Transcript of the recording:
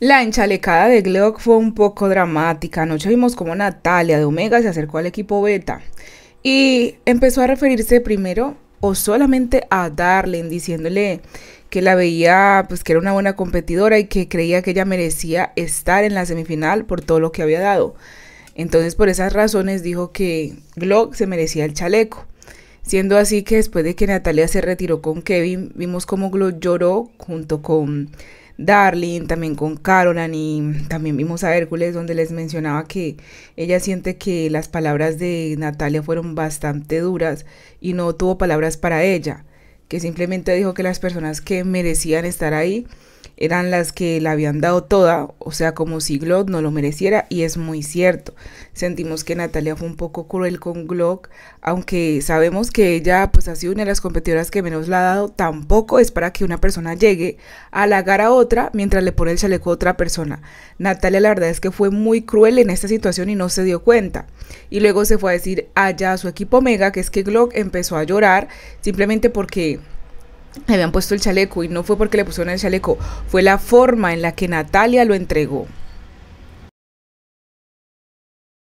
La enchalecada de Glock fue un poco dramática. Anoche vimos cómo Natalia de Omega se acercó al equipo Beta y empezó a referirse primero o solamente a Darlene diciéndole que la veía, pues que era una buena competidora y que creía que ella merecía estar en la semifinal por todo lo que había dado. Entonces por esas razones dijo que Glock se merecía el chaleco. Siendo así que después de que Natalia se retiró con Kevin, vimos cómo Glock lloró junto con Darling, también con Carolan y también vimos a Hércules donde les mencionaba que ella siente que las palabras de Natalia fueron bastante duras y no tuvo palabras para ella, que simplemente dijo que las personas que merecían estar ahí eran las que la habían dado toda, o sea, como si Glock no lo mereciera, y es muy cierto. Sentimos que Natalia fue un poco cruel con Glock, aunque sabemos que ella pues ha sido una de las competidoras que menos la ha dado, tampoco es para que una persona llegue a halagar a otra mientras le pone el chaleco a otra persona. Natalia la verdad es que fue muy cruel en esta situación y no se dio cuenta. Y luego se fue a decir allá a su equipo Mega que es que Glock empezó a llorar simplemente porque le habían puesto el chaleco y no fue porque le pusieron el chaleco, fue la forma en la que Natalia lo entregó.